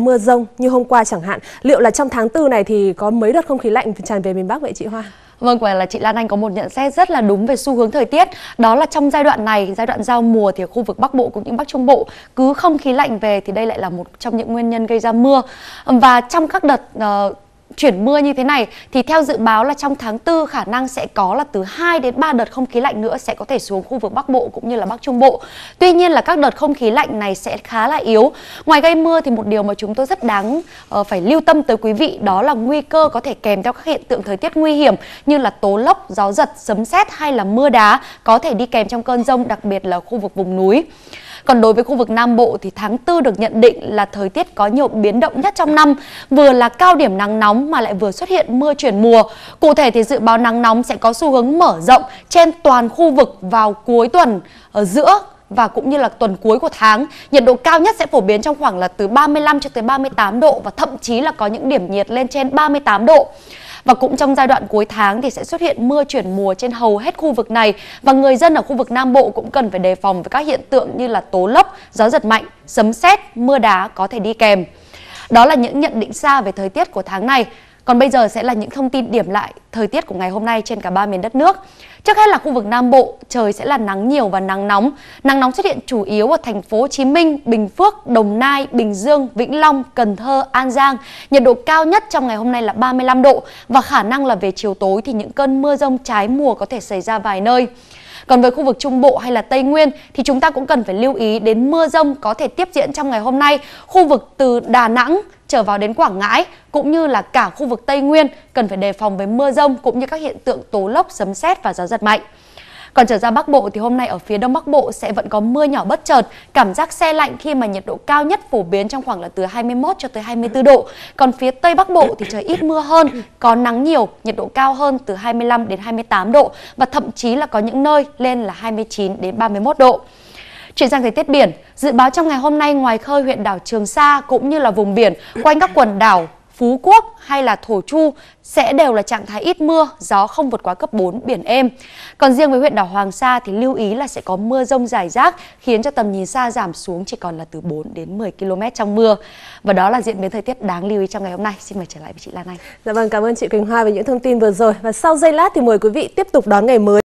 mưa rông như hôm qua chẳng hạn liệu là trong tháng 4 này thì có mấy đợt không khí lạnh tràn về miền Bắc vậy chị Hoa? Vâng, quả là chị Lan Anh có một nhận xét rất là đúng về xu hướng thời tiết. Đó là trong giai đoạn này, giai đoạn giao mùa thì ở khu vực Bắc Bộ cũng như Bắc Trung Bộ cứ không khí lạnh về thì đây lại là một trong những nguyên nhân gây ra mưa. Và trong các đợt uh, chuyển mưa như thế này thì theo dự báo là trong tháng 4 khả năng sẽ có là từ 2 đến 3 đợt không khí lạnh nữa sẽ có thể xuống khu vực Bắc Bộ cũng như là Bắc Trung Bộ. Tuy nhiên là các đợt không khí lạnh này sẽ khá là yếu. Ngoài gây mưa thì một điều mà chúng tôi rất đáng uh, phải lưu tâm tới quý vị đó là nguy cơ có thể kèm theo các hiện tượng thời tiết nguy hiểm như là tố lốc, gió giật, sấm sét hay là mưa đá có thể đi kèm trong cơn rông đặc biệt là khu vực vùng núi. Còn đối với khu vực Nam Bộ thì tháng 4 được nhận định là thời tiết có nhiều biến động nhất trong năm, vừa là cao điểm nắng nóng mà lại vừa xuất hiện mưa chuyển mùa. Cụ thể thì dự báo nắng nóng sẽ có xu hướng mở rộng trên toàn khu vực vào cuối tuần ở giữa và cũng như là tuần cuối của tháng. Nhiệt độ cao nhất sẽ phổ biến trong khoảng là từ 35 cho tới 38 độ và thậm chí là có những điểm nhiệt lên trên 38 độ. Và cũng trong giai đoạn cuối tháng thì sẽ xuất hiện mưa chuyển mùa trên hầu hết khu vực này và người dân ở khu vực Nam Bộ cũng cần phải đề phòng với các hiện tượng như là tố lốc, gió giật mạnh, sấm sét, mưa đá có thể đi kèm. Đó là những nhận định xa về thời tiết của tháng này. Còn bây giờ sẽ là những thông tin điểm lại thời tiết của ngày hôm nay trên cả ba miền đất nước. Trước hết là khu vực Nam Bộ, trời sẽ là nắng nhiều và nắng nóng. Nắng nóng xuất hiện chủ yếu ở thành phố Hồ Chí Minh, Bình Phước, Đồng Nai, Bình Dương, Vĩnh Long, Cần Thơ, An Giang. Nhiệt độ cao nhất trong ngày hôm nay là 35 độ và khả năng là về chiều tối thì những cơn mưa rông trái mùa có thể xảy ra vài nơi. Còn với khu vực Trung Bộ hay là Tây Nguyên thì chúng ta cũng cần phải lưu ý đến mưa rông có thể tiếp diễn trong ngày hôm nay. Khu vực từ Đà Nẵng trở vào đến Quảng Ngãi cũng như là cả khu vực Tây Nguyên cần phải đề phòng với mưa rông cũng như các hiện tượng tố lốc, sấm sét và gió giật mạnh. Còn trở ra Bắc Bộ thì hôm nay ở phía Đông Bắc Bộ sẽ vẫn có mưa nhỏ bất chợt, cảm giác xe lạnh khi mà nhiệt độ cao nhất phổ biến trong khoảng là từ 21 cho tới 24 độ. Còn phía Tây Bắc Bộ thì trời ít mưa hơn, có nắng nhiều, nhiệt độ cao hơn từ 25 đến 28 độ và thậm chí là có những nơi lên là 29 đến 31 độ. Chuyển sang thời tiết biển, dự báo trong ngày hôm nay ngoài khơi huyện đảo Trường Sa cũng như là vùng biển quanh các quần đảo Phú Quốc hay là Thổ Chu sẽ đều là trạng thái ít mưa, gió không vượt quá cấp 4, biển êm. Còn riêng với huyện đảo Hoàng Sa thì lưu ý là sẽ có mưa rông rải rác khiến cho tầm nhìn xa giảm xuống chỉ còn là từ 4 đến 10 km trong mưa. Và đó là diễn biến thời tiết đáng lưu ý trong ngày hôm nay. Xin mời trở lại với chị Lan Anh. Dạ vâng, cảm ơn chị Quỳnh Hoa về những thông tin vừa rồi. Và sau giây lát thì mời quý vị tiếp tục đón ngày mới.